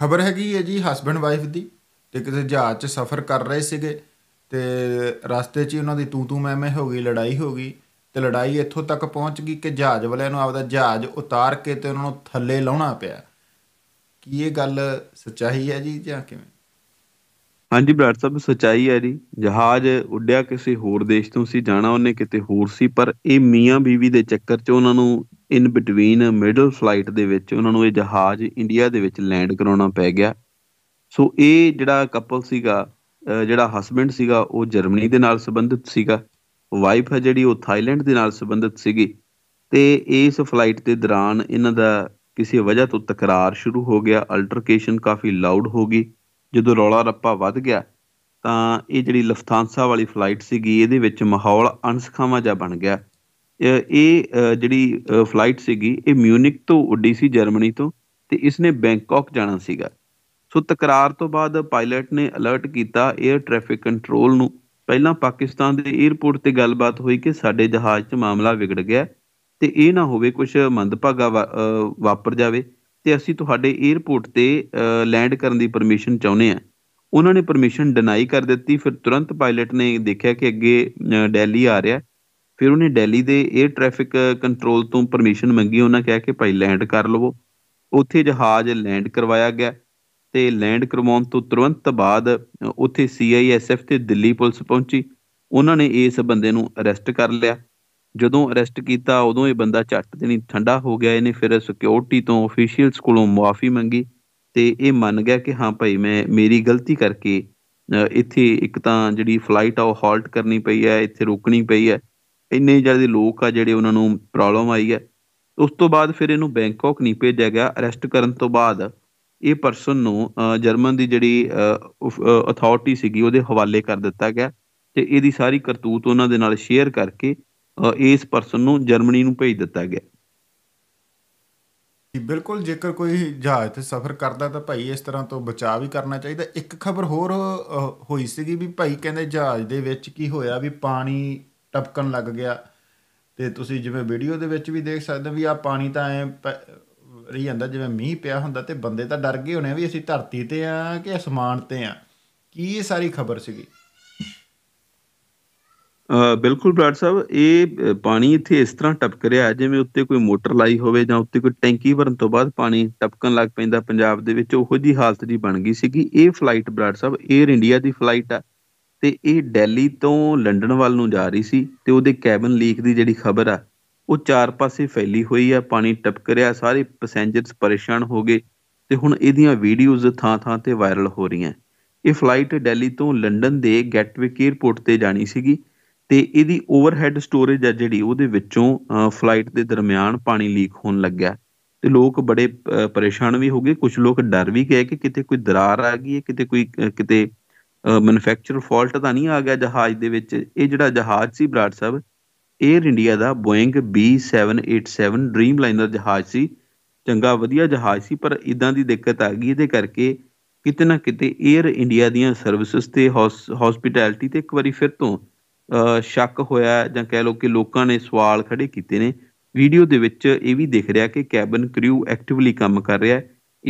ਖਬਰ ਹੈਗੀ ਹੈ ਜੀ ਹਸਬੰਡ ਵਾਈਫ ਦੀ ਤੇ ਕਿਤੇ ਜਹਾਜ਼ 'ਚ ਸਫ਼ਰ ਕਰ ਰਹੇ ਸੀਗੇ ਤੇ ਰਸਤੇ 'ਚ ਉਹਨਾਂ ਦੀ ਤੂ ਤੂ ਮੈਂ ਮੈਂ ਹੋ ਗਈ ਲੜਾਈ ਹੋ ਗਈ ਤੇ ਲੜਾਈ ਇੱਥੋਂ ਤੱਕ ਪਹੁੰਚ ਗਈ ਕਿ ਜਹਾਜ਼ ਵਾਲਿਆਂ ਨੂੰ ਆਪਦਾ ਜਹਾਜ਼ ਉਤਾਰ ਕੇ ਤੇ ਉਹਨਾਂ ਨੂੰ ਥੱਲੇ ਲਾਉਣਾ ਪਿਆ ਕੀ ਇਹ ਗੱਲ ਸੱਚਾਈ ਹੈ ਜੀ ਜਾਂ ਕਿਵੇਂ ਹਾਂਜੀ ਬ੍ਰਾਦਰ ਸਾਹਿਬ ਸੱਚਾਈ ਹੈ ਜੀ ਜਹਾਜ਼ ਉੱਡਿਆ ਕਿਸੇ ਹੋਰ ਦੇਸ਼ ਤੋਂ ਸੀ ਜਾਣਾ ਉਹਨੇ ਕਿਤੇ ਹੋਰ ਸੀ ਪਰ ਇਹ ਮੀਆਂ ਬੀਵੀ ਦੇ ਚੱਕਰ 'ਚ ਉਹਨਾਂ ਨੂੰ ਇਨ ਬਿਟਵੀਨ ਮਿਡਲ ਫਲਾਈਟ ਦੇ ਵਿੱਚ ਉਹਨਾਂ ਨੂੰ ਇਹ ਜਹਾਜ਼ ਇੰਡੀਆ ਦੇ ਵਿੱਚ ਲੈਂਡ ਕਰਾਉਣਾ ਪੈ ਗਿਆ ਸੋ ਇਹ ਜਿਹੜਾ ਕਪਲ ਸੀਗਾ ਜਿਹੜਾ ਹਸਬੰਡ ਸੀਗਾ ਉਹ ਜਰਮਨੀ ਦੇ ਨਾਲ ਸੰਬੰਧਿਤ ਸੀਗਾ ਵਾਈਫ ਹੈ ਜਿਹੜੀ ਉਹ ਥਾਈਲੈਂਡ ਦੇ ਨਾਲ ਸੰਬੰਧਿਤ ਸੀਗੀ ਤੇ ਇਸ ਫਲਾਈਟ ਦੇ ਦੌਰਾਨ ਇਹਨਾਂ ਦਾ ਕਿਸੇ ਵਜ੍ਹਾ ਤੋਂ ਤਕਰਾਰ ਸ਼ੁਰੂ ਹੋ ਗਿਆ ਅਲਟਰਕੇਸ਼ਨ ਕਾਫੀ ਲਾਊਡ ਹੋ ਗਈ ਜਦੋਂ ਰੌਲਾ ਰੱਪਾ ਵੱਧ ਗਿਆ ਤਾਂ ਇਹ ਜਿਹੜੀ ਲਫਤਾਂਸਾ ਵਾਲੀ ਫਲਾਈਟ ਸੀਗੀ ਇਹਦੇ ਵਿੱਚ ਮਾਹੌਲ ਅਣਸਖਾਵਾਂ ਜਿਹਾ ਬਣ ਗਿਆ ਇਹ ਜਿਹੜੀ ਫਲਾਈਟ ਸੀਗੀ ਇਹ ਮਿਊਨਿਕ ਤੋਂ ਉੱਡੀ ਸੀ ਜਰਮਨੀ ਤੋਂ ਤੇ ਇਸਨੇ ਬੈਂਕਾਕ ਜਾਣਾ ਸੀਗਾ ਸੋ ਤਕਰਾਰ ਤੋਂ ਬਾਅਦ ਪਾਇਲਟ ਨੇ ਅਲਰਟ ਕੀਤਾ 에ਅਰ ਟ੍ਰੈਫਿਕ ਕੰਟਰੋਲ ਨੂੰ ਪਹਿਲਾਂ ਪਾਕਿਸਤਾਨ ਦੇ 에ਅਰਪੋਰਟ ਤੇ ਗੱਲਬਾਤ ਹੋਈ ਕਿ ਸਾਡੇ ਜਹਾਜ਼ 'ਚ ਮਾਮਲਾ ਵਿਗੜ ਗਿਆ ਤੇ ਇਹ ਨਾ ਹੋਵੇ ਕੁਝ ਮੰਦਭਾਗਾ ਵਾਪਰ ਜਾਵੇ ਤੇ ਅਸੀਂ ਤੁਹਾਡੇ 에ਅਰਪੋਰਟ ਤੇ ਲੈਂਡ ਕਰਨ ਦੀ ਪਰਮਿਸ਼ਨ ਚਾਹੁੰਦੇ ਆ ਉਹਨਾਂ ਨੇ ਪਰਮਿਸ਼ਨ ਡਿਨਾਈ ਕਰ ਦਿੱਤੀ ਫਿਰ ਤੁਰੰਤ ਪਾਇਲਟ ਨੇ ਦੇਖਿਆ ਕਿ ਅੱਗੇ ਦਿੱਲੀ ਆ ਰਿਹਾ ਫਿਰ ਉਹਨੇ ਦਿੱਲੀ ਦੇ 에ਅਰ ਟ੍ਰੈਫਿਕ ਕੰਟਰੋਲ ਤੋਂ ਪਰਮਿਸ਼ਨ ਮੰਗੀ ਉਹਨਾਂ ਕਹਿ ਕੇ ਭਾਈ ਲੈਂਡ ਕਰ ਲਵੋ ਉੱਥੇ ਜਹਾਜ਼ ਲੈਂਡ ਕਰਵਾਇਆ ਗਿਆ ਤੇ ਲੈਂਡ ਕਰਵਾਉਣ ਤੋਂ ਤੁਰੰਤ ਬਾਅਦ ਉੱਥੇ ਸੀਆਈਐਸਐਫ ਤੇ ਦਿੱਲੀ ਪੁਲਿਸ ਪਹੁੰਚੀ ਉਹਨਾਂ ਨੇ ਇਸ ਬੰਦੇ ਨੂੰ ਅਰੈਸਟ ਕਰ ਲਿਆ ਜਦੋਂ ਅਰੈਸਟ ਕੀਤਾ ਉਦੋਂ ਇਹ ਬੰਦਾ ਛੱਟ ਦੇਣੀ ਠੰਡਾ ਹੋ ਗਿਆ ਇਹਨੇ ਫਿਰ ਸਿਕਿਉਰਿਟੀ ਤੋਂ ਅਫੀਸ਼ੀਅਲਸ ਕੋਲੋਂ ਮਾਫੀ ਮੰਗੀ ਤੇ ਇਹ ਮੰਨ ਗਿਆ ਕਿ ਹਾਂ ਭਾਈ ਮੈਂ ਮੇਰੀ ਗਲਤੀ ਕਰਕੇ ਇੱਥੇ ਇੱਕ ਤਾਂ ਜਿਹੜੀ ਫਲਾਈਟ ਆ ਉਹ ਹਾਲਟ ਕਰਨੀ ਪਈ ਹੈ ਇੱਥੇ ਰੁਕਣੀ ਪਈ ਹੈ ਇੰਨੇ ਜ਼ਿਆਦਾ ਲੋਕ ਆ ਜਿਹੜੇ ਉਹਨਾਂ ਨੂੰ ਪ੍ਰੋਬਲਮ ਆਈ ਹੈ ਉਸ ਤੋਂ ਬਾਅਦ ਫਿਰ ਇਹਨੂੰ ਬੈਂਕਾਕ ਨਹੀਂ ਭੇਜਿਆ ਗਿਆ ਅਰੈਸਟ ਕਰਨ ਤੋਂ ਬਾਅਦ ਇਹ ਪਰਸਨ ਨੂੰ ਜਰਮਨ ਦੀ ਜਿਹੜੀ ਅਥਾਰਟੀ ਸੀਗੀ ਉਹਦੇ ਹਵਾਲੇ ਕਰ ਦਿੱਤਾ ਗਿਆ ਤੇ ਇਹਦੀ ਸਾਰੀ ਕਰਤੂਤ ਉਹਨਾਂ ਦੇ ਨਾਲ ਸ਼ੇਅਰ ਕਰਕੇ ਇਸ ਪਰਸਨ ਨੂੰ ਜਰਮਨੀ ਨੂੰ ਭੇਜ ਦਿੱਤਾ ਗਿਆ ਜੀ ਬਿਲਕੁਲ ਜੇਕਰ ਕੋਈ ਜਹਾਜ਼ ਤੇ ਸਫ਼ਰ ਕਰਦਾ ਤਾਂ ਭਾਈ ਇਸ ਤਰ੍ਹਾਂ ਤੋਂ ਬਚਾਅ ਵੀ ਕਰਨਾ ਚਾਹੀਦਾ ਇੱਕ ਖਬਰ ਹੋਰ ਹੋਈ ਸੀਗੀ ਵੀ ਭਾਈ ਕਹਿੰਦੇ ਜਹਾਜ਼ ਦੇ ਵਿੱਚ ਕੀ ਹੋਇਆ ਵੀ ਪਾਣੀ ਟਪਕਣ ਲੱਗ ਗਿਆ ਤੇ ਤੁਸੀਂ ਜਿਵੇਂ ਵੀਡੀਓ ਦੇ ਵਿੱਚ ਵੀ ਦੇਖ ਸਕਦੇ ਹੋ ਵੀ ਆ ਪਾਣੀ ਤਾਂ ਐ ਰਹੀ ਜਾਂਦਾ ਜਿਵੇਂ ਮੀਂਹ ਪਿਆ ਹੁੰਦਾ ਤੇ ਬੰਦੇ ਤਾਂ ਡਰ ਗਏ ਹੋਣੇ ਵੀ ਅਸੀਂ ਧਰਤੀ ਤੇ ਆ ਕਿ ਅਸਮਾਨ ਤੇ ਆ ਕੀ ਇਹ ਸਾਰੀ ਖਬਰ ਸੀਗੀ ਬਿਲਕੁਲ ਬਰਾੜ ਸਾਹਿਬ ਇਹ ਪਾਣੀ ਇੱਥੇ ਇਸ ਤਰ੍ਹਾਂ ਟਪਕ ਰਿਹਾ ਜਿਵੇਂ ਉੱਤੇ ਕੋਈ ਮੋਟਰ ਲਾਈ ਹੋਵੇ ਜਾਂ ਉੱਤੇ ਕੋਈ ਟੈਂਕੀ ਭਰਨ ਤੋਂ ਬਾਅਦ ਪਾਣੀ ਟਪਕਣ ਲੱਗ ਪੈਂਦਾ ਪੰਜਾਬ ਦੇ ਵਿੱਚ ਉਹੋ ਜੀ ਹਾਲਤ ਜੀ ਬਣ ਗਈ ਸੀਗੀ ਇਹ flight Brar Sahib air India ਦੀ ਫਲਾਈਟ ਆ ਤੇ ਇਹ ਦਿੱਲੀ ਤੋਂ ਲੰਡਨ ਵੱਲ ਨੂੰ ਜਾ ਰਹੀ ਸੀ ਤੇ ਉਹਦੇ ਕੈਬਨ ਲੀਕ ਦੀ ਜਿਹੜੀ ਖਬਰ ਆ ਉਹ ਚਾਰ ਪਾਸੇ ਫੈਲੀ ਹੋਈ ਆ ਪਾਣੀ ਟਪਕ ਰਿਹਾ ਸਾਰੇ ਪੈਸੇਂਜਰਸ ਪਰੇਸ਼ਾਨ ਹੋ ਗਏ ਤੇ ਹੁਣ ਇਹਦੀਆਂ ਵੀਡੀਓਜ਼ ਥਾਂ-ਥਾਂ ਤੇ ਵਾਇਰਲ ਹੋ ਰਹੀਆਂ ਇਹ ਫਲਾਈਟ ਦਿੱਲੀ ਤੋਂ ਲੰਡਨ ਦੇ ਗੈਟਵਿਕ 에ਅਰਪੋਰਟ ਤੇ ਜਾਣੀ ਸੀਗੀ ਤੇ ਇਹਦੀ ਓਵਰਹੈਡ ਸਟੋਰੇਜ ਆ ਜਿਹੜੀ ਉਹਦੇ ਵਿੱਚੋਂ ਫਲਾਈਟ ਦੇ ਦਰਮਿਆਨ ਪਾਣੀ ਲੀਕ ਹੋਣ ਲੱਗਿਆ ਤੇ ਲੋਕ ਬੜੇ ਪਰੇਸ਼ਾਨ ਵੀ ਹੋ ਗਏ ਕੁਝ ਲੋਕ ਡਰ ਵੀ ਗਏ ਕਿ ਕਿਤੇ ਕੋਈ ਦਰਾਰ ਆ ਗਈ ਹੈ ਕਿਤੇ ਕੋਈ ਕਿਤੇ ਮੈਨੂਫੈਕਚਰ ਫਾਲਟ ਤਾਂ ਨਹੀਂ ਆ ਗਿਆ ਜਹਾਜ਼ ਦੇ ਵਿੱਚ ਇਹ ਜਿਹੜਾ ਜਹਾਜ਼ ਸੀ ਬਰਾੜ ਸਾਹਿਬ 에ਅਰ ਇੰਡੀਆ ਦਾ ਬੋਇੰਗ B787 ਡ੍ਰੀਮ ਲਾਈਨਰ ਜਹਾਜ਼ ਸੀ ਚੰਗਾ ਵਧੀਆ ਜਹਾਜ਼ ਸੀ ਪਰ ਇਦਾਂ ਦੀ ਦਿੱਕਤ ਆ ਗਈ ਇਹਦੇ ਕਰਕੇ ਕਿਤੇ ਨਾ ਕਿਤੇ 에ਅਰ ਇੰਡੀਆ ਦੀਆਂ ਸਰਵਿਸਿਜ਼ ਤੇ ਹਸਪੀਟੈਲਿਟੀ ਤੇ ਇੱਕ ਵਾਰੀ ਫਿਰ ਤੋਂ ਸ਼ੱਕ ਹੋਇਆ ਜਾਂ ਕਹਿ ਲੋ ਕਿ ਲੋਕਾਂ ਨੇ ਸਵਾਲ ਖੜੇ ਕੀਤੇ ਨੇ ਵੀਡੀਓ ਦੇ ਵਿੱਚ ਇਹ ਵੀ ਦਿਖ ਰਿਹਾ ਕਿ ਕੈਬਨ ਕਰੂ ਐਕਟਿਵਲੀ ਕੰਮ ਕਰ ਰਿਹਾ ਹੈ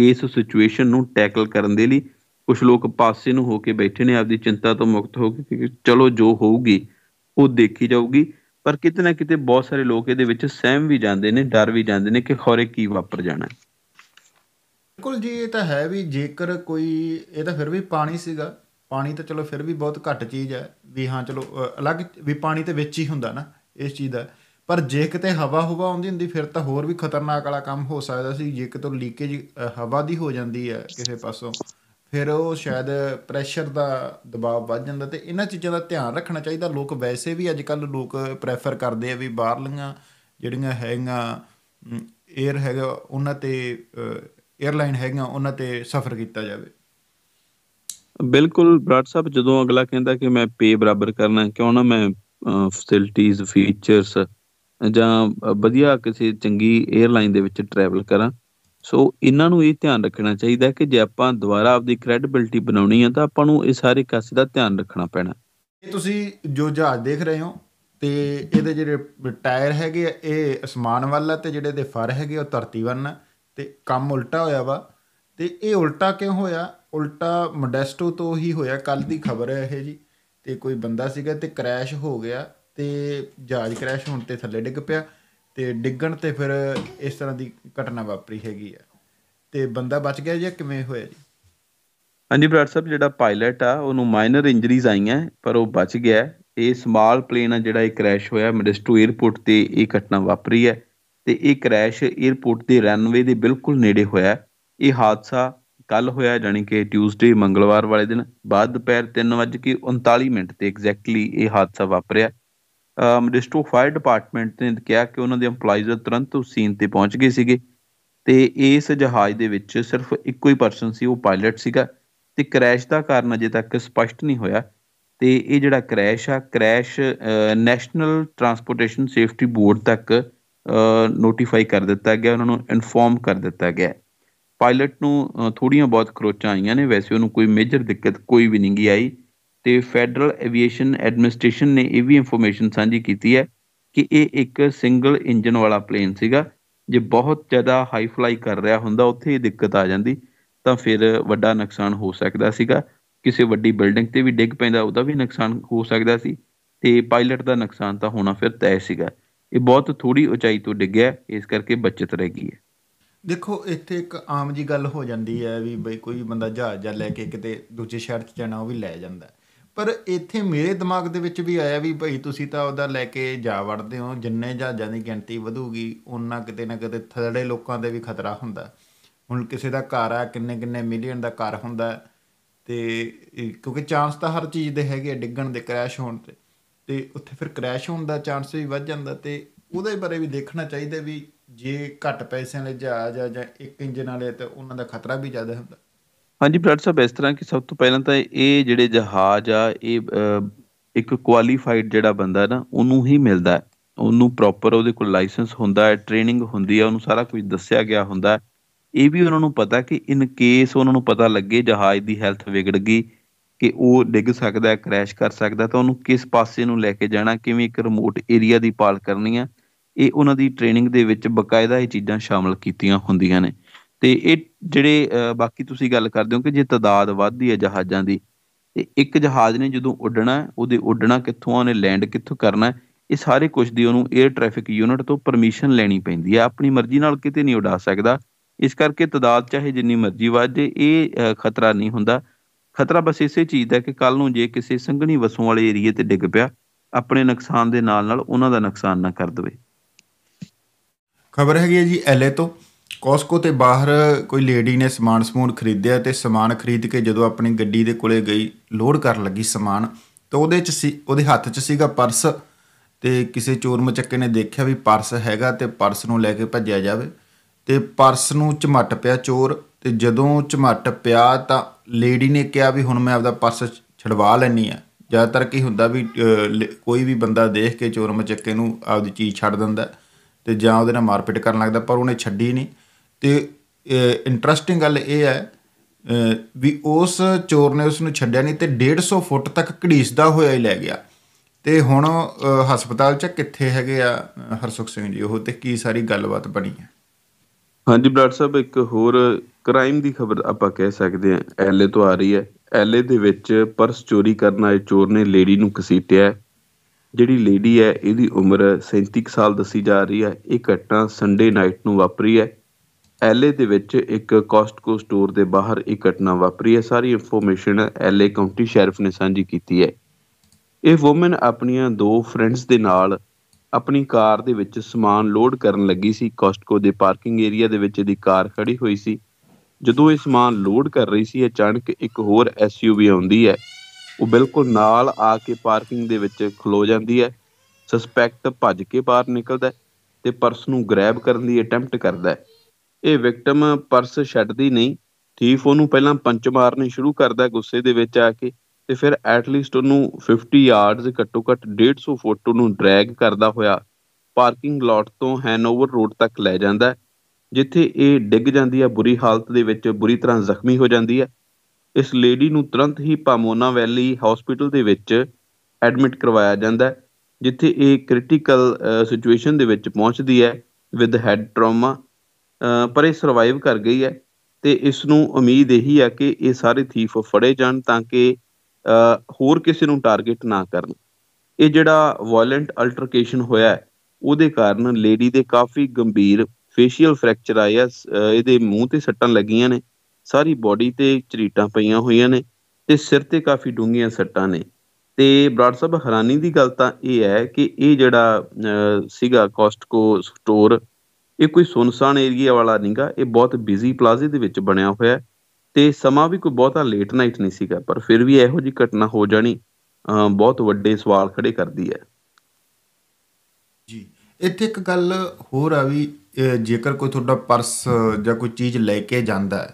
ਇਸ ਸਿਚੁਏਸ਼ਨ ਨੂੰ ਟੈਕਲ ਕਰਨ ਦੇ ਲਈ ਕੁਝ ਲੋਕ ਪਾਸੇ ਨੂੰ ਹੋ ਕੇ ਬੈਠੇ ਨੇ ਆਪਦੀ ਚਿੰਤਾ ਤੋਂ ਮੁਕਤ ਹੋ ਕੇ ਚਲੋ ਜੋ ਹੋਊਗੀ ਉਹ ਦੇਖੀ ਜਾਊਗੀ ਪਰ ਕਿਤੇ ਨਾ ਕਿਤੇ ਬਹੁਤ ਸਾਰੇ ਲੋਕ ਇਹਦੇ ਵਿੱਚ ਸਹਿਮ ਵੀ ਜਾਂਦੇ ਨੇ ਡਰ ਵੀ ਜਾਂਦੇ ਨੇ ਕਿ ਖੌਰੇ ਕੀ ਵਾਪਰ ਜਾਣਾ ਬਿਲਕੁਲ ਜੀ ਇਹ ਤਾਂ ਹੈ ਵੀ ਜੇਕਰ ਕੋਈ ਇਹ ਤਾਂ ਫਿਰ ਵੀ ਪਾਣੀ ਸੀਗਾ ਪਾਣੀ ਤਾਂ ਚਲੋ ਫਿਰ ਵੀ ਬਹੁਤ ਘੱਟ ਚੀਜ਼ ਹੈ ਵੀ ਹਾਂ ਚਲੋ ਅਲੱਗ ਵੀ ਪਾਣੀ ਤੇ ਵਿੱਚ ਹੀ ਹੁੰਦਾ ਨਾ ਇਸ ਚੀਜ਼ ਦਾ ਪਰ ਜੇ ਕਿਤੇ ਹਵਾ ਹੋਵਾ ਆਉਂਦੀ ਹੁੰਦੀ ਫਿਰ ਤਾਂ ਹੋਰ ਵੀ ਖਤਰਨਾਕ ਵਾਲਾ ਕੰਮ ਹੋ ਸਕਦਾ ਸੀ ਜੇ ਕਿਤੇ ਲੀਕੇਜ ਹਵਾ ਦੀ ਹੋ ਜਾਂਦੀ ਹੈ ਕਿਸੇ ਪਾਸੋਂ ਫਿਰ ਉਹ ਸ਼ਾਇਦ ਪ੍ਰੈਸ਼ਰ ਦਾ ਦਬਾਅ ਵੱਧ ਜਾਂਦਾ ਤੇ ਇਹਨਾਂ ਚੀਜ਼ਾਂ ਦਾ ਧਿਆਨ ਰੱਖਣਾ ਚਾਹੀਦਾ ਲੋਕ ਵੈਸੇ ਵੀ ਅੱਜ ਕੱਲ ਲੋਕ ਪ੍ਰੈਫਰ ਕਰਦੇ ਆ ਵੀ ਬਾਹਰਲੀਆਂ ਜਿਹੜੀਆਂ ਹੈਗੀਆਂ 에ਅਰ ਹੈਗਾ ਉਹਨਾਂ ਤੇ 에ਅਰਲਾਈਨ ਹੈਗੀਆਂ ਉਹਨਾਂ ਤੇ ਸਫ਼ਰ ਕੀਤਾ ਜਾਵੇ ਬਿਲਕੁਲ ਬ੍ਰਾਟ ਸਾਹਿਬ ਜਦੋਂ ਅਗਲਾ ਕਹਿੰਦਾ ਕਿ ਮੈਂ ਪੇ ਬਰਾਬਰ ਕਰਨਾ ਕਿਉਂ ਨਾ ਮੈਂ ਫੈਸਿਲਿਟੀਆਂ ਫੀਚਰਸ ਜਾਂ ਵਧੀਆ ਕਿਸੇ ਚੰਗੀ 에ਅਰਲਾਈਨ ਦੇ ਵਿੱਚ ਟਰੈਵਲ ਕਰਾਂ ਸੋ ਇਹਨਾਂ ਨੂੰ ਇਹ ਧਿਆਨ ਰੱਖਣਾ ਚਾਹੀਦਾ ਕਿ ਜੇ ਆਪਾਂ ਦੁਬਾਰਾ ਆਪਦੀ ਕ੍ਰੈਡੀਬਿਲਟੀ ਬਣਾਉਣੀ ਹੈ ਤਾਂ ਆਪਾਂ ਨੂੰ ਇਹ ਸਾਰੇ ਕਾਸੇ ਦਾ ਧਿਆਨ ਰੱਖਣਾ ਪੈਣਾ ਇਹ ਤੁਸੀਂ ਜੋ ਜਹਾਜ਼ ਦੇਖ ਰਹੇ ਹੋ ਤੇ ਇਹਦੇ ਜਿਹੜੇ ਟਾਇਰ ਹੈਗੇ ਇਹ ਅਸਮਾਨ ਵੱਲ ਤੇ ਜਿਹੜੇ ਦੇ ਫਰ ਹੈਗੇ ਉਹ ਧਰਤੀ ਵੱਲ ਤੇ ਕੰਮ ਉਲਟਾ ਹੋਇਆ ਵਾ ਤੇ ਇਹ ਉਲਟਾ ਕਿਉਂ ਹੋਇਆ ਉਲਟਾ ਮੋਡੈਸਟੋ ਤੋਂ ਹੀ ਹੋਇਆ ਕੱਲ ਦੀ ਖਬਰ ਹੈ ਇਹ ਜੀ ਤੇ ਕੋਈ ਬੰਦਾ ਸੀਗਾ ਤੇ ਕ੍ਰੈਸ਼ ਹੋ ਗਿਆ ਤੇ ਜਹਾਜ਼ ਕ੍ਰੈਸ਼ ਹੋਣ ਤੇ ਥੱਲੇ ਡਿੱਗ ਪਿਆ ਤੇ ਡਿੱਗਣ ਤੇ ਫਿਰ ਇਸ ਤਰ੍ਹਾਂ ਦੀ ਘਟਨਾ ਵਾਪਰੀ ਹੈਗੀ ਆ ਤੇ ਬੰਦਾ ਬਚ ਗਿਆ ਜਾਂ ਕਿਵੇਂ ਹੋਇਆ ਜੀ ਹਾਂਜੀ ਬ੍ਰਾਦਰ ਸਾਹਿਬ ਜਿਹੜਾ ਪਾਇਲਟ ਆ ਉਹਨੂੰ ਮਾਈਨਰ ਇੰਜਰੀਜ਼ ਆਈਆਂ ਪਰ ਉਹ ਬਚ ਗਿਆ ਇਹ ਸਮਾਲ ਪਲੇਨ ਆ ਜਿਹੜਾ ਇਹ ਕ੍ਰੈਸ਼ ਹੋਇਆ ਮਿਡਸਟੂ 에ਅਰਪੋਰਟ ਤੇ ਇਹ ਘਟਨਾ ਵਾਪਰੀ ਹੈ ਤੇ ਇਹ ਕ੍ਰੈਸ਼ 에ਅਰਪੋਰਟ ਦੇ ਰਨਵੇ ਦੇ ਬਿਲਕੁਲ ਨੇੜੇ ਹੋਇਆ ਇਹ ਹਾਦਸਾ ਕੱਲ ਹੋਇਆ ਜਾਨੀ ਕਿ ਟਿਊਜ਼ਡੇ ਮੰਗਲਵਾਰ ਵਾਲੇ ਦਿਨ ਬਾਅਦ ਦੁਪਹਿਰ 3:39 ਤੇ ਐਗਜ਼ੈਕਟਲੀ ਇਹ ਹਾਦਸਾ ਵਾਪਰਿਆ ਮਡਿਸਟੋ ਫਾਇਰ ਡਿਪਾਰਟਮੈਂਟ ਨੇ ਕਿਹਾ ਕਿ ਉਹਨਾਂ ਦੇ EMPLOYEES ਤੁਰੰਤ ਉਸ ਸੀਨ ਤੇ ਪਹੁੰਚ ਗਏ ਸੀਗੇ ਤੇ ਇਸ ਜਹਾਜ਼ ਦੇ ਵਿੱਚ ਸਿਰਫ ਇੱਕੋ ਹੀ ਪਰਸਨ ਸੀ ਉਹ ਪਾਇਲਟ ਸੀਗਾ ਤੇ ਕ੍ਰੈਸ਼ ਦਾ ਕਾਰਨ ਅਜੇ ਤੱਕ ਸਪਸ਼ਟ ਨਹੀਂ ਹੋਇਆ ਤੇ ਇਹ ਜਿਹੜਾ ਕ੍ਰੈਸ਼ ਆ crash National Transportation Safety Board ਤੱਕ ਨੋਟੀਫਾਈ ਕਰ ਦਿੱਤਾ ਗਿਆ ਉਹਨਾਂ ਨੂੰ ਇਨਫੋਰਮ ਕਰ ਦਿੱਤਾ ਗਿਆ ਪਾਇਲਟ ਨੂੰ ਥੋੜੀਆਂ ਬਹੁਤ ਖਰੋਚਾਂ ਆਈਆਂ ਨੇ ਵੈਸੇ ਉਹਨੂੰ ਕੋਈ ਮੇਜਰ ਦਿੱਕਤ ਕੋਈ ਵੀ ਨਹੀਂ ਗਈ ਆਈ ਤੇ ਫੈਡਰਲ ਐਵੀਏਸ਼ਨ ਐਡਮਿਨਿਸਟ੍ਰੇਸ਼ਨ ਨੇ ਇਹ ਵੀ ਇਨਫੋਰਮੇਸ਼ਨ ਸਾਂਝੀ ਕੀਤੀ ਹੈ ਕਿ ਇਹ ਇੱਕ ਸਿੰਗਲ ਇੰਜਨ ਵਾਲਾ ਪਲੇਨ ਸੀਗਾ ਜੇ ਬਹੁਤ ਜ਼ਿਆਦਾ ਹਾਈ ਫਲਾਈ ਕਰ ਰਿਹਾ ਹੁੰਦਾ ਉੱਥੇ ਹੀ ਦਿੱਕਤ ਆ ਜਾਂਦੀ ਤਾਂ ਫਿਰ ਵੱਡਾ ਨੁਕਸਾਨ ਹੋ ਸਕਦਾ ਸੀਗਾ ਕਿਸੇ ਵੱਡੀ ਬਿਲਡਿੰਗ ਤੇ ਵੀ ਡਿੱਗ ਪੈਂਦਾ ਉਹਦਾ ਵੀ ਨੁਕਸਾਨ ਹੋ ਸਕਦਾ ਸੀ ਤੇ ਪਾਇਲਟ ਦਾ ਨੁਕਸਾਨ ਤਾਂ ਹੋਣਾ ਫਿਰ ਤੈਅ ਸੀਗਾ ਇਹ ਬਹੁਤ ਥੋੜੀ ਉਚਾਈ ਤੋਂ ਡਿੱਗਿਆ ਇਸ ਕਰਕੇ ਬਚਤ ਰਹਿ ਗਈ ਹੈ ਦੇਖੋ ਇੱਥੇ ਇੱਕ ਆਮ ਜੀ ਗੱਲ ਹੋ ਜਾਂਦੀ ਹੈ ਵੀ ਬਈ ਕੋਈ ਬੰਦਾ ਜਹਾਜ਼ ਜਾਂ ਲੈ ਕੇ ਕਿਤੇ ਦੂਜੇ ਸ਼ਹਿਰ 'ਚ ਜਾਣਾ ਉਹ ਵੀ ਲੈ ਜਾਂਦਾ ਪਰ ਇੱਥੇ ਮੇਰੇ ਦਿਮਾਗ ਦੇ ਵਿੱਚ ਵੀ ਆਇਆ ਵੀ ਭਾਈ ਤੁਸੀਂ ਤਾਂ ਉਹਦਾ ਲੈ ਕੇ ਜਾ ਵੜਦੇ ਹੋ ਜਿੰਨੇ ਜਹਾਜ਼ਾਂ ਦੀ ਗਿਣਤੀ ਵਧੂਗੀ ਉਹਨਾਂ ਕਿਤੇ ਨਾ ਕਿਤੇ ਥੜੇ ਲੋਕਾਂ ਦੇ ਵੀ ਖਤਰਾ ਹੁੰਦਾ ਹੁਣ ਕਿਸੇ ਦਾ ਘਰ ਆ ਕਿੰਨੇ ਕਿੰਨੇ ਮਿਲੀਅਨ ਦਾ ਘਰ ਹੁੰਦਾ ਤੇ ਕਿਉਂਕਿ ਚਾਂਸ ਤਾਂ ਹਰ ਚੀਜ਼ ਦੇ ਹੈਗੇ ਡਿੱਗਣ ਦੇ ਕ੍ਰੈਸ਼ ਹੋਣ ਤੇ ਤੇ ਉੱਥੇ ਫਿਰ ਕ੍ਰੈਸ਼ ਹੋਣ ਦਾ ਚਾਂਸ ਵੀ ਵੱਧ ਜਾਂਦਾ ਤੇ ਉਹਦੇ ਬਾਰੇ ਵੀ ਦੇਖਣਾ ਚਾਹੀਦਾ ਵੀ ਜੇ ਘੱਟ ਪੈਸਿਆਂ ਵਾਲੇ ਜਹਾਜ਼ ਆ ਜਾਂ ਇੱਕ ਇੰਜਨ ਵਾਲੇ ਤੇ ਉਹਨਾਂ ਦਾ ਖਤਰਾ ਵੀ ਜ਼ਿਆਦਾ ਹੁੰਦਾ ਹਾਂਜੀ ਬ੍ਰਦਰ ਸਾਹਿਬ ਇਸ ਤਰ੍ਹਾਂ ਕਿ ਸਭ ਤੋਂ ਪਹਿਲਾਂ ਤਾਂ ਇਹ ਜਿਹੜੇ ਜਹਾਜ਼ ਆ ਇਹ ਇੱਕ ਕੁਆਲੀਫਾਈਡ ਜਿਹੜਾ ਬੰਦਾ ਨਾ ਉਹਨੂੰ ਹੀ ਮਿਲਦਾ ਉਹਨੂੰ ਪ੍ਰੋਪਰ ਉਹਦੇ ਕੋਲ ਲਾਇਸੈਂਸ ਹੁੰਦਾ ਹੈ ਟ੍ਰੇਨਿੰਗ ਹੁੰਦੀ ਹੈ ਉਹਨੂੰ ਸਾਰਾ ਕੁਝ ਦੱਸਿਆ ਗਿਆ ਹੁੰਦਾ ਹੈ ਇਹ ਵੀ ਉਹਨਾਂ ਨੂੰ ਪਤਾ ਕਿ ਇਨ ਕੇਸ ਉਹਨਾਂ ਨੂੰ ਪਤਾ ਲੱਗੇ ਜਹਾਜ਼ ਦੀ ਹੈਲਥ ਵਿਗੜ ਗਈ ਕਿ ਉਹ ਡਿੱਗ ਸਕਦਾ ਹੈ ਕ੍ਰੈਸ਼ ਕਰ ਸਕਦਾ ਤਾਂ ਉਹਨੂੰ ਕਿਸ ਪਾਸੇ ਨੂੰ ਲੈ ਕੇ ਜਾਣਾ ਕਿਵੇਂ ਇੱਕ ਰਿਮੋਟ ਏਰੀਆ ਦੀ ਪਾਲ ਕਰਨੀ ਹੈ ਇਹ ਉਹਨਾਂ ਦੀ ਟ੍ਰੇਨਿੰਗ ਦੇ ਵਿੱਚ ਬਕਾਇਦਾ ਇਹ ਚੀਜ਼ਾਂ ਸ਼ਾਮਲ ਕੀਤੀਆਂ ਹੁੰਦੀਆਂ ਨੇ ਤੇ ਇਹ ਜਿਹੜੇ ਬਾਕੀ ਤੁਸੀਂ ਗੱਲ ਕਰਦੇ ਹੋ ਕਿ ਜੇ ਤਦਾਦ ਵੱਧਦੀ ਹੈ ਜਹਾਜ਼ਾਂ ਦੀ ਤੇ ਇੱਕ ਜਹਾਜ਼ ਨੇ ਜਦੋਂ ਉੱਡਣਾ ਉਹਦੇ ਉੱਡਣਾ ਕਿੱਥੋਂ ਆਨੇ ਲੈਂਡ ਕਿੱਥੋਂ ਕਰਨਾ ਇਹ ਸਾਰੇ ਕੁਝ ਦੀ ਉਹਨੂੰ 에ਅਰ ਟ੍ਰੈਫਿਕ ਯੂਨਿਟ ਤੋਂ ਪਰਮਿਸ਼ਨ ਲੈਣੀ ਪੈਂਦੀ ਹੈ ਆਪਣੀ ਮਰਜ਼ੀ ਨਾਲ ਕਿਤੇ ਨਹੀਂ ਉਡਾ ਸਕਦਾ ਇਸ ਕਰਕੇ ਤਦਾਦ ਚਾਹੇ ਜਿੰਨੀ ਮਰਜ਼ੀ ਵਾਜੇ ਇਹ ਖਤਰਾ ਨਹੀਂ ਹੁੰਦਾ ਖਤਰਾ ਬਸ ਇਸੇ ਚੀਜ਼ ਦਾ ਕਿ ਕੱਲ ਨੂੰ ਜੇ ਕਿਸੇ ਸੰਘਣੀ ਵਸੋਂ ਵਾਲੇ ਏਰੀਏ ਤੇ ਡਿੱਗ ਪਿਆ ਆਪਣੇ ਨੁਕਸਾਨ ਦੇ ਨਾਲ ਨਾਲ ਉਹਨਾਂ ਦਾ ਨੁਕਸਾਨ ਨਾ ਕਰ ਦਵੇ ਖਬਰ ਹੈਗੀ ਹੈ ਜੀ ਐਲਏ ਤੋਂ ਕੋਸਕੋ ਤੇ ਬਾਹਰ ਕੋਈ ਲੇਡੀ ਨੇ ਸਮਾਨ ਸਮੂਨ ਖਰੀਦਿਆ ਤੇ ਸਮਾਨ ਖਰੀਦ ਕੇ ਜਦੋਂ ਆਪਣੀ ਗੱਡੀ ਦੇ ਕੋਲੇ ਗਈ ਲੋਡ ਕਰਨ ਲੱਗੀ ਸਮਾਨ ਤਾਂ ਉਹਦੇ ਚ ਸੀ ਉਹਦੇ ਹੱਥ 'ਚ ਸੀਗਾ ਪਰਸ ਤੇ ਕਿਸੇ ਚੋਰ ਮਚੱਕੇ ਨੇ ਦੇਖਿਆ ਵੀ ਪਰਸ ਹੈਗਾ ਤੇ ਪਰਸ ਨੂੰ ਲੈ ਕੇ ਭੱਜਿਆ ਜਾਵੇ ਤੇ ਪਰਸ ਨੂੰ ਝਮਟ ਪਿਆ ਚੋਰ ਤੇ ਜਦੋਂ ਝਮਟ ਪਿਆ ਤਾਂ ਲੇਡੀ ਨੇ ਕਿਹਾ ਵੀ ਹੁਣ ਮੈਂ ਆਪਦਾ ਪਰਸ ਛਡਵਾ ਲੈਣੀ ਆ ਜ਼ਿਆਦਾਤਰ ਕੀ ਹੁੰਦਾ ਵੀ ਕੋਈ ਵੀ ਬੰਦਾ ਦੇਖ ਕੇ ਚੋਰ ਮਚੱਕੇ ਨੂੰ ਆਪਦੀ ਚੀਜ਼ ਛੱਡ ਦਿੰਦਾ ਤੇ ਜਾਂ ਉਹਦੇ ਨਾਲ ਮਾਰਪੀਟ ਕਰਨ ਲੱਗਦਾ ਪਰ ਉਹਨੇ ਛੱਡੀ ਨਹੀਂ ਤੇ ਇੰਟਰਸਟਿੰਗ ਗੱਲ ਇਹ ਹੈ ਵੀ ਉਸ ਚੋਰ ਨੇ ਉਸ ਨੂੰ ਛੱਡਿਆ ਨਹੀਂ ਤੇ 150 ਫੁੱਟ ਤੱਕ ਘੜੀਸਦਾ ਹੋਇਆ ਹੀ ਲੈ ਗਿਆ ਤੇ ਹੁਣ ਹਸਪਤਾਲ ਚ ਕਿੱਥੇ ਹੈਗੇ ਆ ਹਰਸੁਖ ਸਿੰਘ ਜੀ ਉਹ ਤੇ ਕੀ ਸਾਰੀ ਗੱਲਬਾਤ ਬਣੀ ਹੈ ਹਾਂਜੀ ਬ੍ਰਾਦਰ ਸਾਹਿਬ ਇੱਕ ਹੋਰ ਕ੍ਰਾਈਮ ਦੀ ਖਬਰ ਆਪਾਂ ਕਹਿ ਸਕਦੇ ਆ ਐਲਏ ਤੋਂ ਆ ਰਹੀ ਹੈ ਐਲਏ ਦੇ ਵਿੱਚ ਪਰਸ ਚੋਰੀ ਕਰਨ ਆਏ ਚੋਰ ਨੇ ਲੇਡੀ ਨੂੰ ਕਸੀਟਿਆ ਜਿਹੜੀ ਲੇਡੀ ਹੈ ਇਹਦੀ ਉਮਰ 37 ਸਾਲ ਦੱਸੀ ਜਾ ਰਹੀ ਹੈ ਇਹ ਘਟਨਾ ਸੰਡੇ ਨਾਈਟ ਨੂੰ ਵਾਪਰੀ ਹੈ ਐਲਏ ਦੇ ਵਿੱਚ ਇੱਕ ਕੋਸਟਕੋ ਸਟੋਰ ਦੇ ਬਾਹਰ ਇੱਕ ਘਟਨਾ ਵਾਪਰੀ ਹੈ ਸਾਰੀ ਇਨਫੋਰਮੇਸ਼ਨ ਐਲਏ ਕਾਉਂਟੀ ਸ਼ੈਰਿਫ ਨੇ ਸਾਂਝੀ ਕੀਤੀ ਹੈ ਇਹ ਔਮਨ ਆਪਣੀਆਂ ਦੋ ਫਰੈਂਡਸ ਦੇ ਨਾਲ ਆਪਣੀ ਕਾਰ ਦੇ ਵਿੱਚ ਸਮਾਨ ਲੋਡ ਕਰਨ ਲੱਗੀ ਸੀ ਕੋਸਟਕੋ ਦੇ ਪਾਰਕਿੰਗ ਏਰੀਆ ਦੇ ਵਿੱਚ ਇਹਦੀ ਕਾਰ ਖੜੀ ਹੋਈ ਸੀ ਜਦੋਂ ਇਹ ਸਮਾਨ ਲੋਡ ਕਰ ਰਹੀ ਸੀ ਅਚਾਨਕ ਇੱਕ ਹੋਰ ਐਸਯੂਵੀ ਆਉਂਦੀ ਹੈ ਉਹ ਬਿਲਕੁਲ ਨਾਲ ਆ ਕੇ ਪਾਰਕਿੰਗ ਦੇ ਵਿੱਚ ਖਲੋ ਜਾਂਦੀ ਹੈ ਸਸਪੈਕਟ ਭੱਜ ਕੇ ਬਾਹਰ ਨਿਕਲਦਾ ਤੇ ਪਰਸ ਨੂੰ ਗ੍ਰੈਬ ਕਰਨ ਦੀ ਅਟੈਂਪਟ ਕਰਦਾ ਹੈ ਇਹ ਵਿਕਟਮ ਪਰਸ ਛੱਡਦੀ ਨਹੀਂ ਥੀਫ ਉਹਨੂੰ ਪਹਿਲਾਂ ਪੰਚ ਮਾਰਨੇ ਸ਼ੁਰੂ ਕਰਦਾ ਗੁੱਸੇ ਦੇ ਵਿੱਚ ਆ ਕੇ ਤੇ ਫਿਰ ਐਟਲੀਸਟ ਉਹਨੂੰ 50 ਯਾਰਡਸ ਘੱਟੋ ਘੱਟ 150 ਫੁੱਟ ਉਹਨੂੰ ਡਰੈਗ ਕਰਦਾ ਹੋਇਆ ਪਾਰਕਿੰਗ ਲੋਟ ਤੋਂ ਹੈਨੋਵਰ ਰੋਡ ਤੱਕ ਲੈ ਜਾਂਦਾ ਜਿੱਥੇ ਇਹ ਡਿੱਗ ਜਾਂਦੀ ਹੈ ਬੁਰੀ ਹਾਲਤ ਦੇ ਵਿੱਚ ਬੁਰੀ ਤਰ੍ਹਾਂ ਜ਼ਖਮੀ ਹੋ ਜਾਂਦੀ ਹੈ ਇਸ ਲੇਡੀ ਨੂੰ ਤੁਰੰਤ ਹੀ ਪਾਮੋਨਾ ਵੈਲੀ ਹਸਪੀਟਲ ਦੇ ਵਿੱਚ ਐਡਮਿਟ ਕਰਵਾਇਆ ਜਾਂਦਾ ਜਿੱਥੇ ਇਹ ਕ੍ਰਿਟੀਕਲ ਸਿਚੁਏਸ਼ਨ ਦੇ ਵਿੱਚ ਪਹੁੰਚਦੀ ਹੈ ਵਿਦ ਹੈਡ ਟਰਾਮਾ ਪਰ ਇਹ ਸਰਵਾਈਵ ਕਰ ਗਈ ਹੈ ਤੇ ਇਸ ਨੂੰ ਉਮੀਦ ਇਹੀ ਹੈ ਕਿ ਇਹ ਸਾਰੇ ਥੀਫ ਫੜੇ ਜਾਣ ਤਾਂ ਕਿ ਹੋਰ ਕਿਸੇ ਨੂੰ ਟਾਰਗੇਟ ਨਾ ਕਰਨ ਇਹ ਜਿਹੜਾ ਵਾਇਲੈਂਟ ਅਲਟਰਕੇਸ਼ਨ ਹੋਇਆ ਹੈ ਉਹਦੇ ਕਾਰਨ ਲੇਡੀ ਦੇ ਕਾਫੀ ਗੰਭੀਰ ਫੇਸ਼ੀਅਲ ਫ੍ਰੈਕਚਰ ਆਇਆ ਇਹਦੇ ਮੂੰਹ ਤੇ ਸੱਟਾਂ ਲੱਗੀਆਂ ਨੇ ਸਾਰੀ ਬਾਡੀ ਤੇ ਚਰੀਟਾਂ ਪਈਆਂ ਹੋਈਆਂ ਨੇ ਤੇ ਸਿਰ ਤੇ ਕਾਫੀ ਡੂੰਘੀਆਂ ਸੱਟਾਂ ਨੇ ਤੇ ਬਰਾੜ ਸਾਹਿਬ ਹੈਰਾਨੀ ਦੀ ਗੱਲ ਤਾਂ ਇਹ ਹੈ ਕਿ ਇਹ ਜਿਹੜਾ ਸੀਗਾ ਕੋਸਟਕੋ ਸਟੋਰ ਇਹ ਕੋਈ ਸੁਨਸਾਨ ਏਰੀਆ ਵਾਲਾ ਨਹੀਂਗਾ ਇਹ ਬਹੁਤ ਬਿਜ਼ੀ ਪਲਾਜ਼ੇ ਦੇ ਵਿੱਚ ਬਣਿਆ ਹੋਇਆ ਤੇ ਸਮਾਂ ਵੀ ਕੋਈ ਬਹੁਤਾ ਲੇਟ ਨਾਈਟ ਨਹੀਂ ਸੀਗਾ ਪਰ ਫਿਰ ਵੀ ਇਹੋ ਜੀ ਘਟਨਾ ਹੋ ਜਾਣੀ ਬਹੁਤ ਵੱਡੇ ਸਵਾਲ ਖੜੇ ਕਰਦੀ ਹੈ ਜੀ ਇੱਥੇ ਇੱਕ ਗੱਲ ਹੋਰ ਆ ਵੀ ਜੇਕਰ ਕੋਈ ਤੁਹਾਡਾ ਪਰਸ ਜਾਂ ਕੋਈ ਚੀਜ਼ ਲੈ ਕੇ ਜਾਂਦਾ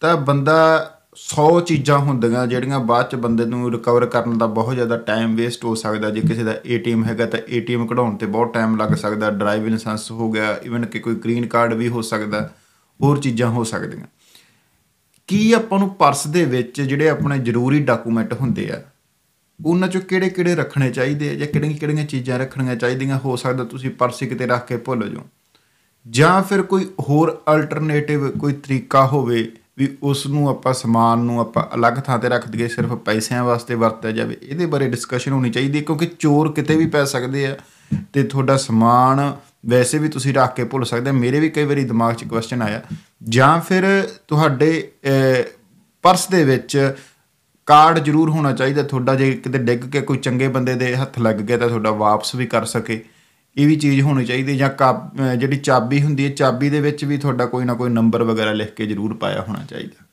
ਤਾਂ ਬੰਦਾ 100 ਚੀਜ਼ਾਂ ਹੁੰਦੀਆਂ ਜਿਹੜੀਆਂ ਬਾਅਦ ਚ ਬੰਦੇ ਨੂੰ ਰਿਕਵਰ ਕਰਨ ਦਾ ਬਹੁਤ ਜ਼ਿਆਦਾ ਟਾਈਮ ਵੇਸਟ ਹੋ ਸਕਦਾ ਜੇ ਕਿਸੇ ਦਾ ਏਟੀਐਮ ਹੈਗਾ ਤਾਂ ਏਟੀਐਮ ਕਢਾਉਣ ਤੇ ਬਹੁਤ ਟਾਈਮ ਲੱਗ ਸਕਦਾ ਡਰਾਈਵਿੰਗ ਲਾਇਸੈਂਸ ਹੋ ਗਿਆ ਇਵਨ ਕਿ ਕੋਈ ਗ੍ਰੀਨ ਕਾਰਡ ਵੀ ਹੋ ਸਕਦਾ ਹੋਰ ਚੀਜ਼ਾਂ ਹੋ ਸਕਦੀਆਂ ਕੀ ਆਪਾਂ ਨੂੰ ਪਰਸ ਦੇ ਵਿੱਚ ਜਿਹੜੇ ਆਪਣੇ ਜ਼ਰੂਰੀ ਡਾਕੂਮੈਂਟ ਹੁੰਦੇ ਆ ਉਹਨਾਂ ਚੋਂ ਕਿਹੜੇ-ਕਿਹੜੇ ਰੱਖਣੇ ਚਾਹੀਦੇ ਆ ਜਾਂ ਕਿਹੜੀਆਂ-ਕਿਹੜੀਆਂ ਚੀਜ਼ਾਂ ਰੱਖਣੀਆਂ ਚਾਹੀਦੀਆਂ ਹੋ ਸਕਦਾ ਤੁਸੀਂ ਪਰਸ ਕਿਤੇ ਰੱਖ ਕੇ ਭੁੱਲ ਜਾਓ ਜਾਂ ਫਿਰ ਕੋਈ ਹੋਰ ਅਲਟਰਨੇਟਿਵ ਕੋਈ ਤਰੀਕਾ ਹੋਵੇ ਵੀ ਉਸ ਨੂੰ ਆਪਾਂ ਸਮਾਨ ਨੂੰ ਆਪਾਂ ਅਲੱਗ ਥਾਂ ਤੇ ਰੱਖ ਦਈਏ ਸਿਰਫ ਪੈਸਿਆਂ ਵਾਸਤੇ ਵਰਤਿਆ ਜਾਵੇ ਇਹਦੇ ਬਾਰੇ ਡਿਸਕਸ਼ਨ ਹੋਣੀ ਚਾਹੀਦੀ ਕਿਉਂਕਿ ਚੋਰ ਕਿਤੇ ਵੀ ਪੈ ਸਕਦੇ ਆ ਤੇ ਤੁਹਾਡਾ ਸਮਾਨ ਵੈਸੇ ਵੀ ਤੁਸੀਂ ਰੱਖ ਕੇ ਭੁੱਲ ਸਕਦੇ ਮੇਰੇ ਵੀ ਕਈ ਵਾਰੀ ਦਿਮਾਗ 'ਚ ਕੁਐਸਚਨ ਆਇਆ ਜਾਂ ਫਿਰ ਤੁਹਾਡੇ ਪਰਸ ਦੇ ਵਿੱਚ ਕਾਰਡ ਜ਼ਰੂਰ ਹੋਣਾ ਚਾਹੀਦਾ ਤੁਹਾਡਾ ਜੇ ਕਿਤੇ ਡਿੱਗ ਕੇ ਕੋਈ ਚੰਗੇ ਬੰਦੇ ਦੇ ਹੱਥ ਲੱਗ ਗਿਆ ਤਾਂ ਤੁਹਾਡਾ ਵਾਪਸ ਵੀ ਕਰ ਸਕੇ ਇਹ ਵੀ ਚੀਜ਼ ਹੋਣੀ ਚਾਹੀਦੀ ਜਾਂ ਜਿਹੜੀ ਚਾਬੀ ਹੁੰਦੀ ਹੈ ਚਾਬੀ ਦੇ ਵਿੱਚ ਵੀ ਤੁਹਾਡਾ ਕੋਈ ਨਾ ਕੋਈ ਨੰਬਰ ਵਗੈਰਾ ਲਿਖ ਕੇ ਜ਼ਰੂਰ ਪਾਇਆ ਹੋਣਾ ਚਾਹੀਦਾ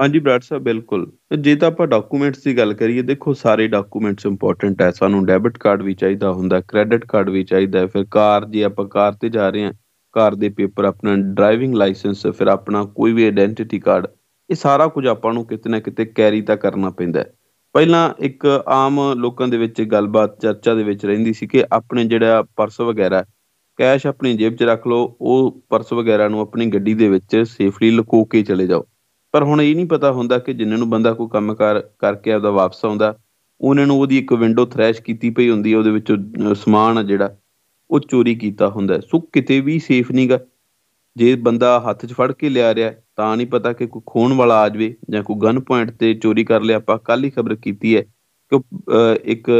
ਹਾਂਜੀ ਬ੍ਰਾਟ ਸਾਹਿਬ ਬਿਲਕੁਲ ਜੇ ਤਾਂ ਆਪਾਂ ਡਾਕੂਮੈਂਟਸ ਦੀ ਗੱਲ ਕਰੀਏ ਦੇਖੋ ਸਾਰੇ ਡਾਕੂਮੈਂਟਸ ਇੰਪੋਰਟੈਂਟ ਹੈ ਸਾਨੂੰ ਡੈਬਿਟ ਕਾਰਡ ਵੀ ਚਾਹੀਦਾ ਹੁੰਦਾ ਕ੍ਰੈਡਿਟ ਕਾਰਡ ਵੀ ਚਾਹੀਦਾ ਫਿਰ ਕਾਰ ਜੇ ਆਪਾਂ ਕਾਰ ਤੇ ਜਾ ਰਹੇ ਹਾਂ ਕਾਰ ਦੇ ਪੇਪਰ ਆਪਣਾ ਡਰਾਈਵਿੰਗ ਲਾਇਸੈਂਸ ਫਿਰ ਆਪਣਾ ਕੋਈ ਵੀ ਆਇਡੈਂਟੀਟੀ ਕਾਰਡ ਇਹ ਸਾਰਾ ਕੁਝ ਆਪਾਂ ਨੂੰ ਕਿਤੇ ਨਾ ਕਿਤੇ ਕੈਰੀ ਤਾਂ ਕਰਨਾ ਪੈਂਦਾ ਪਹਿਲਾਂ ਇੱਕ ਆਮ ਲੋਕਾਂ ਦੇ ਵਿੱਚ ਗੱਲਬਾਤ ਚਰਚਾ ਦੇ ਵਿੱਚ ਰਹਿੰਦੀ ਸੀ ਕਿ ਆਪਣੇ ਜਿਹੜਾ ਪਰਸ ਵਗੈਰਾ ਕੈਸ਼ ਆਪਣੀ ਜੇਬ 'ਚ ਰੱਖ ਲਓ ਉਹ ਪਰਸ ਵਗੈਰਾ ਨੂੰ ਆਪਣੀ ਗੱਡੀ ਦੇ ਵਿੱਚ ਸੇਫਲੀ ਲੁਕੋ ਕੇ ਚਲੇ ਜਾਓ ਪਰ ਹੁਣ ਇਹ ਨਹੀਂ ਪਤਾ ਹੁੰਦਾ ਕਿ ਜਿੰਨੇ ਨੂੰ ਬੰਦਾ ਕੋਈ ਕੰਮਕਾਰ ਕਰਕੇ ਆਪਦਾ ਵਾਪਸ ਆਉਂਦਾ ਉਹਨਾਂ ਨੂੰ ਉਹਦੀ ਇੱਕ ਵਿੰਡੋ ਥ੍ਰੈਸ਼ ਕੀਤੀ ਪਈ ਹੁੰਦੀ ਹੈ ਉਹਦੇ ਵਿੱਚੋਂ ਸਮਾਨ ਜਿਹੜਾ ਉਹ ਚੋਰੀ ਕੀਤਾ ਹੁੰਦਾ ਸੋ ਕਿਤੇ ਵੀ ਸੇਫ ਨਹੀਂਗਾ ਜੇ ਬੰਦਾ ਹੱਥ 'ਚ ਫੜ ਕੇ ਲਿਆ ਰਿਹਾ ਤਾਂ ਨਹੀਂ ਪਤਾ ਕਿ ਕੋਈ ਖੋਣ ਵਾਲਾ ਆ ਜਵੇ ਜਾਂ ਕੋਈ ਗਨ ਪੁਆਇੰਟ ਤੇ ਚੋਰੀ ਕਰ ਲਿਆ ਆਪਾਂ ਕੱਲ ਹੀ ਖਬਰ ਕੀਤੀ ਹੈ ਕਿ ਇੱਕ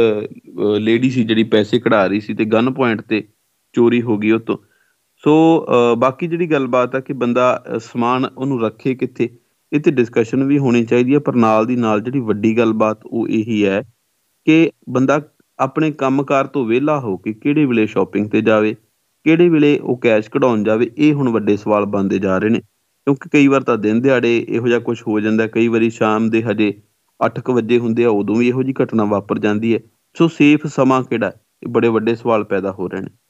ਲੇਡੀ ਸੀ ਜਿਹੜੀ ਪੈਸੇ ਕਢਾ ਰਹੀ ਸੀ ਤੇ ਗਨ ਪੁਆਇੰਟ ਤੇ ਚੋਰੀ ਹੋ ਗਈ ਉਹ ਤੋਂ ਸੋ ਬਾਕੀ ਜਿਹੜੀ ਗੱਲਬਾਤ ਆ ਕਿ ਬੰਦਾ ਸਮਾਨ ਉਹਨੂੰ ਰੱਖੇ ਕਿੱਥੇ ਇਹ ਤੇ ਡਿਸਕਸ਼ਨ ਵੀ ਹੋਣੀ ਚਾਹੀਦੀ ਹੈ ਪਰ ਨਾਲ ਦੀ ਨਾਲ ਜਿਹੜੀ ਵੱਡੀ ਗੱਲਬਾਤ ਉਹ ਇਹੀ ਹੈ ਕਿ ਬੰਦਾ ਆਪਣੇ ਕੰਮਕਾਰ ਤੋਂ ਵਿਹਲਾ ਹੋ ਕੇ ਕਿਹੜੇ ਵੇਲੇ ਸ਼ਾਪਿੰਗ ਤੇ ਜਾਵੇ ਕਿਹੜੇ ਵੇਲੇ ਉਹ ਕੈਸ਼ ਕਢਾਉਣ ਜਾਵੇ ਇਹ ਹੁਣ ਵੱਡੇ ਸਵਾਲ ਬਣਦੇ ਜਾ ਰਹੇ ਨੇ ਕਿਉਂਕਿ ਕਈ ਵਾਰ ਤਾਂ ਦਿਨ ਦਿਹਾੜੇ ਇਹੋ ਜਿਹਾ ਕੁਝ ਹੋ ਜਾਂਦਾ ਕਈ ਵਾਰੀ ਸ਼ਾਮ ਦੇ ਹਜੇ 8:00 ਵਜੇ ਹੁੰਦੇ ਆ ਉਦੋਂ ਵੀ ਇਹੋ ਜੀ ਘਟਨਾ ਵਾਪਰ ਜਾਂਦੀ ਹੈ ਸੋ ਸੇਫ ਸਮਾਂ ਕਿਹੜਾ ਇਹ ਬੜੇ ਵੱਡੇ ਸਵਾਲ ਪੈਦਾ ਹੋ ਰਹੇ ਨੇ